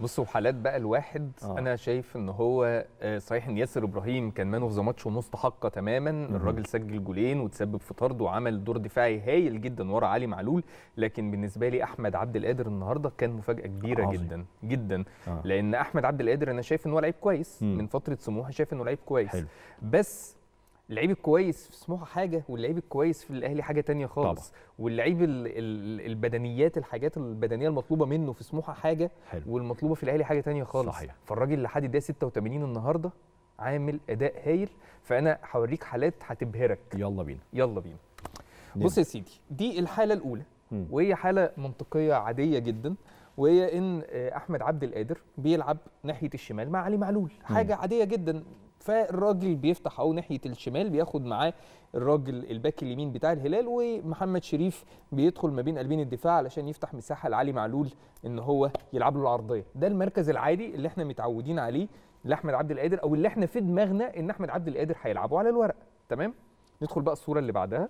بصوا حالات بقى الواحد آه. انا شايف ان هو آه، صحيح ان ياسر ابراهيم كان مان اوف ذا ماتش ومستحقه تماما الراجل سجل جولين وتسبب في طرد وعمل دور دفاعي هايل جدا ورا علي معلول لكن بالنسبه لي احمد عبد القادر النهارده كان مفاجاه كبيره عظيم. جدا جدا آه. لان احمد عبد القادر انا شايف ان هو لعيب كويس مم. من فتره سموحه شايف انه لعيب كويس حلو. بس اللعيب الكويس في سموحه حاجه واللعيب الكويس في الاهلي حاجه تانية خالص طبعا. واللعيب البدنيات الحاجات البدنيه المطلوبه منه في سموحه حاجه حلو. والمطلوبه في الاهلي حاجه تانية خالص صحيح. فالراجل اللي لحد ده 86 النهارده عامل اداء هايل فانا هوريك حالات هتبهرك يلا بينا يلا بينا بص يا سيدي دي الحاله الاولى م. وهي حاله منطقيه عاديه جدا وهي ان آه، احمد عبد القادر بيلعب ناحيه الشمال مع علي معلول حاجه م. عاديه جدا فالراجل بيفتح اهو ناحيه الشمال بياخد معاه الراجل الباك اليمين بتاع الهلال ومحمد شريف بيدخل ما بين قلبين الدفاع علشان يفتح مساحه لعلي معلول ان هو يلعب له العرضيه ده المركز العادي اللي احنا متعودين عليه لاحمد عبد القادر او اللي احنا في دماغنا ان احمد عبد القادر هيلعبه على الورق تمام ندخل بقى الصوره اللي بعدها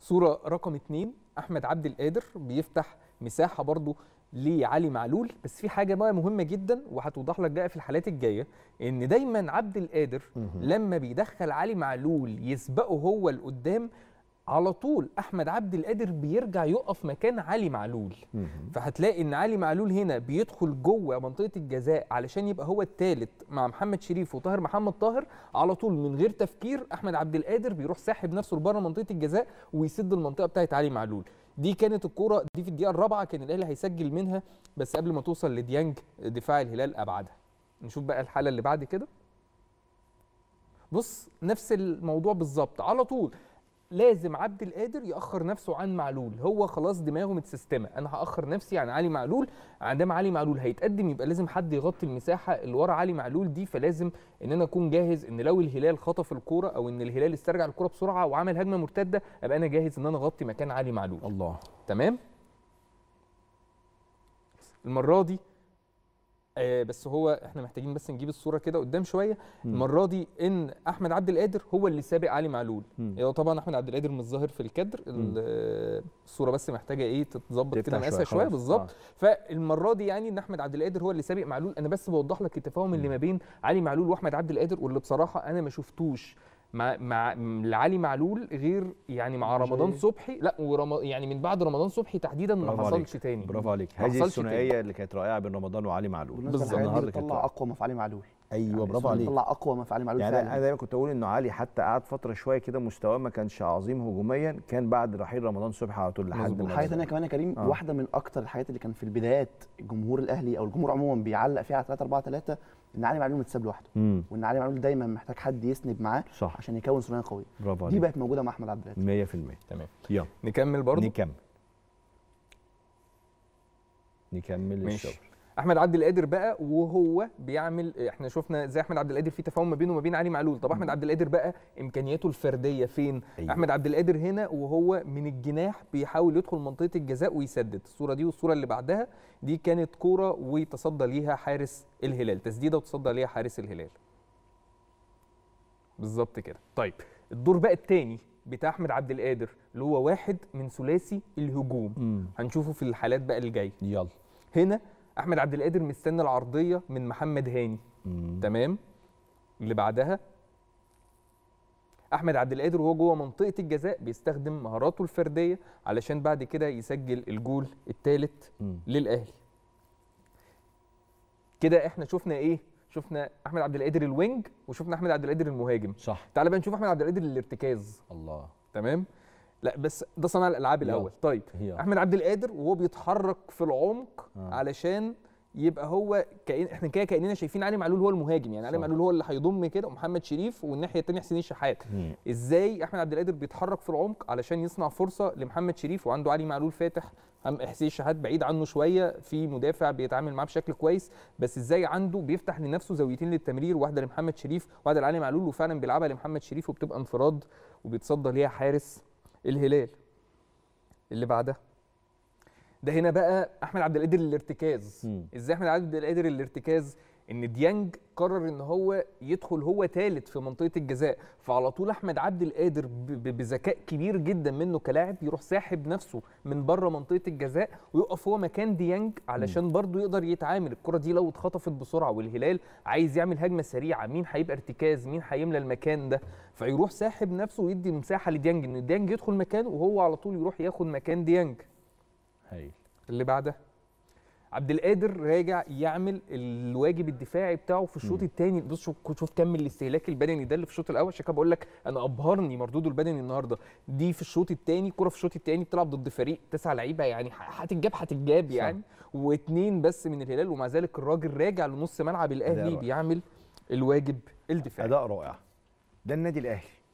صوره رقم 2 احمد عبد القادر بيفتح مساحه برضو لعلي معلول بس في حاجه بقى مهمه جدا وهتوضح لك بقى في الحالات الجايه ان دايما عبد القادر لما بيدخل علي معلول يسبقه هو لقدام على طول احمد عبد القادر بيرجع يقف مكان علي معلول فهتلاقي ان علي معلول هنا بيدخل جوه منطقه الجزاء علشان يبقى هو الثالث مع محمد شريف وطاهر محمد طاهر على طول من غير تفكير احمد عبد القادر بيروح ساحب نفسه لبره منطقه الجزاء ويسد المنطقه بتاعه علي معلول دي كانت الكوره دي في الدقيقه الرابعه كان الاهلي هيسجل منها بس قبل ما توصل لديانج دفاع الهلال ابعدها نشوف بقى الحاله اللي بعد كده بص نفس الموضوع بالظبط على طول لازم عبد القادر ياخر نفسه عن معلول هو خلاص دماغه متسيستمه انا هاخر نفسي عن علي معلول عندما علي معلول هيتقدم يبقى لازم حد يغطي المساحه اللي ورا علي معلول دي فلازم ان انا اكون جاهز ان لو الهلال خطف الكوره او ان الهلال استرجع الكوره بسرعه وعمل هجمه مرتده ابقى انا جاهز ان انا اغطي مكان علي معلول الله تمام المره دي آه بس هو احنا محتاجين بس نجيب الصوره كده قدام شويه المره دي ان احمد عبد القادر هو اللي سابق علي معلول يعني طبعا احمد عبد القادر مش ظاهر في الكادر الصوره بس محتاجه ايه تتظبط كده مقاسها شويه بالظبط آه. فالمره دي يعني ان احمد عبد القادر هو اللي سابق معلول انا بس بوضح لك التفاهم اللي ما بين علي معلول واحمد عبد القادر واللي بصراحه انا ما شفتوش مع مع لعلي معلول غير يعني مع رمضان صبحي لا ورم يعني من بعد رمضان صبحي تحديدا ما حصلش تاني برافو عليك هذه الثنائيه اللي كانت رائعه بين رمضان وعلي معلول بالظبط النهارده طلع اقوى ما في علي معلول يعني ايوه برافو عليك طلع اقوى ما في علي معلول يعني انا دايما كنت اقول انه علي حتى قعد فتره شويه كده مستواه ما كانش عظيم هجوميا كان بعد رحيل رمضان صبحي على طول لحد ما الحقيقه ثانيه كمان يا كريم آه. واحده من اكتر الحاجات اللي كان في البدايات الجمهور الاهلي او الجمهور عموما بيعلق فيها على 3 4 3 ان علي معلول متساب لوحده وان علي معلول دايما محتاج حد يسند معاه صح. عشان يكون ثنائيه قويه برافو دي بقت موجوده مع احمد عبد العزيز 100% تمام يلا نكمل برضه نكمل نكمل الشغل احمد عبد القادر بقى وهو بيعمل احنا شفنا ازاي احمد عبد القادر في تفاهم ما بينه وما بين علي معلول طب احمد عبد القادر بقى امكانياته الفرديه فين أيوة. احمد عبد القادر هنا وهو من الجناح بيحاول يدخل منطقه الجزاء ويسدد الصوره دي والصوره اللي بعدها دي كانت كوره وتصدى ليها حارس الهلال تسديده وتصدى ليها حارس الهلال بالظبط كده طيب الدور بقى الثاني بتاع احمد عبد القادر اللي هو واحد من ثلاثي الهجوم م. هنشوفه في الحالات بقى الجايه يلا هنا احمد عبد القادر مستني العرضيه من محمد هاني مم. تمام اللي بعدها احمد عبد القادر وهو جوه منطقه الجزاء بيستخدم مهاراته الفرديه علشان بعد كده يسجل الجول الثالث للاهلي كده احنا شفنا ايه شفنا احمد عبد القادر الوينج وشفنا احمد عبد القادر المهاجم صح تعال بقى نشوف احمد عبد القادر الارتكاز الله تمام لا بس ده صنع الالعاب الاول طيب يو. احمد عبد القادر وهو بيتحرك في العمق آه. علشان يبقى هو كأن احنا كده كاننا شايفين علي معلول هو المهاجم يعني علي معلول هو اللي هيضم كده ومحمد شريف والناحيه الثانيه حسين الشحات ازاي احمد عبد القادر بيتحرك في العمق علشان يصنع فرصه لمحمد شريف وعنده علي معلول فاتح ام حسين الشحات بعيد عنه شويه في مدافع بيتعامل معاه بشكل كويس بس ازاي عنده بيفتح لنفسه زاويتين للتمرير واحده لمحمد شريف واحده لعلي معلول وفعلا بيلعبها لمحمد شريف وبتبقى انفراد وبيتصدى ليها حارس الهلال اللي بعدها ده هنا بقى احمد عبد القادر الارتكاز ازاي احمد عبد القادر الارتكاز ان ديانج قرر ان هو يدخل هو ثالث في منطقه الجزاء فعلى طول احمد عبد القادر بذكاء كبير جدا منه كلاعب يروح ساحب نفسه من بره منطقه الجزاء ويقف هو مكان ديانج علشان برضه يقدر يتعامل الكره دي لو اتخطفت بسرعه والهلال عايز يعمل هجمه سريعه مين هيبقى ارتكاز مين هيملى المكان ده فيروح ساحب نفسه ويدي مساحه لديانج ان ديانج يدخل مكانه وهو على طول يروح ياخد مكان ديانج هايل اللي بعده عبد القادر راجع يعمل الواجب الدفاعي بتاعه في الشوط الثاني بص شوف كم الاستهلاك البدني ده اللي في الشوط الاول عشان كده بقول لك انا ابهرني مردوده البدني النهارده دي في الشوط الثاني كره في الشوط الثاني بتلعب ضد فريق تسع لعيبه يعني هتتجاب هتتجاب يعني واثنين بس من الهلال ومع ذلك الراجل راجع لنص ملعب الاهلي بيعمل الواجب الدفاعي اداء رائع ده النادي الاهلي